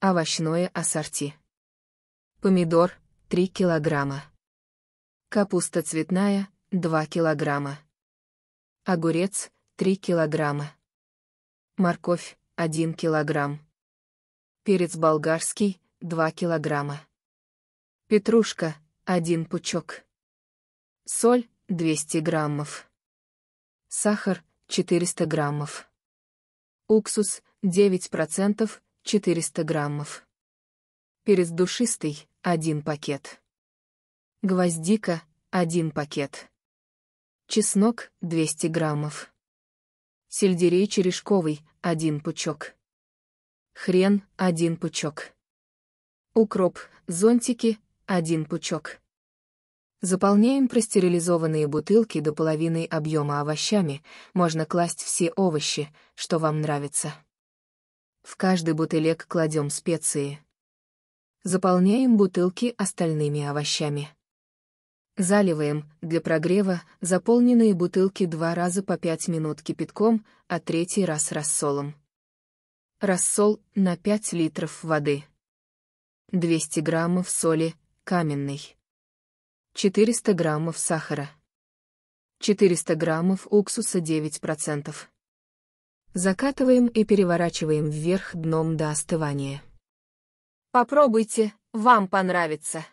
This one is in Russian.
Овощное ассорти. Помидор – 3 килограмма. Капуста цветная – 2 килограмма. Огурец – 3 килограмма. Морковь – 1 килограмм. Перец болгарский – 2 килограмма. Петрушка – 1 пучок. Соль – 200 граммов. Сахар – 400 граммов. Уксус – 9%, 400 граммов. Перец душистый, один пакет. Гвоздика, один пакет. Чеснок, 200 граммов. Сельдерей черешковый, один пучок. Хрен, один пучок. Укроп, зонтики, один пучок. Заполняем простерилизованные бутылки до половины объема овощами, можно класть все овощи, что вам нравится. В каждый бутылек кладем специи. Заполняем бутылки остальными овощами. Заливаем, для прогрева, заполненные бутылки два раза по 5 минут кипятком, а третий раз рассолом. Рассол на 5 литров воды. 200 граммов соли, каменной. 400 граммов сахара. 400 граммов уксуса 9%. Закатываем и переворачиваем вверх дном до остывания. Попробуйте, вам понравится.